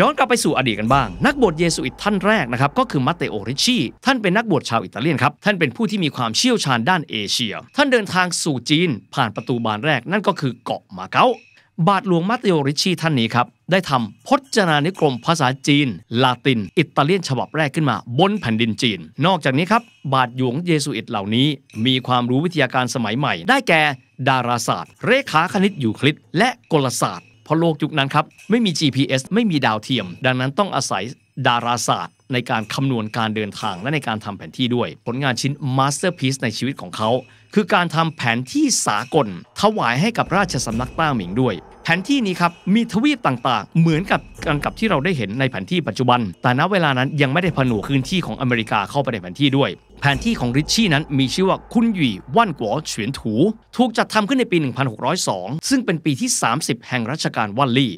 ย้อนกลับไปสู่อดีตกันบ้าง นักบวชเยซูอิตท่านแรกนะครับก็คือมัตเตโอริชีท่านเป็นนักบวชชาวอิตาเลียนครับท่านเป็นผู้ที่มีความเชี่ยวชาญด้านเอเชีย ท่านเดินทางสู่จีน ผ่านประตูบานแรกนั่นก็คือเกาะมาเก๊าบาทหลวงมัตเตโอริชีท่านนี้ครับได้ทำพจนานิกรมภาษาจีน ลาตินอิตาเลียนฉบับแรกขึ้นมาบนแผ่นดินจีน นอกจากนี้ครับบาทหลวงเยซูอิตเหล่านี้มีความรู้วิทยาการสมัยใหม่ ได้แก่ดาราศาสตร์เรขาคณิตยูคลิดและกลศาสตร์เพราะโลกยุคนั้นครับ ไม่มี GPS ไม่มีดาวเทียม ดังนั้นต้องอาศัยดาราศาสตร์ ในการคำนวณการเดินทางและในการทำแผนที่ด้วย ผลงานชิ้นมาสเตอร์พีซในชีวิตของเขา คือการทำแผนที่สากล ถวายให้กับราชสำนักต้าหมิงด้วย แผนที่นี้ครับ มีทวีปต่างๆ เหมือนกับกันกับที่เราได้เห็นในแผนที่ปัจจุบัน แต่ณเวลานั้นยังไม่ได้ผนวกพื้นที่ของอเมริกาเข้าไปในแผนที่ด้วยแผนที่ของริชชี่นั้นมีชื่อว่าคุณหยี่ว่านกัวเฉียนถูถูกจัดทำขึ้นในปี 1602 ซึ่งเป็นปีที่ 30 แห่งรัชกาลว่านลี่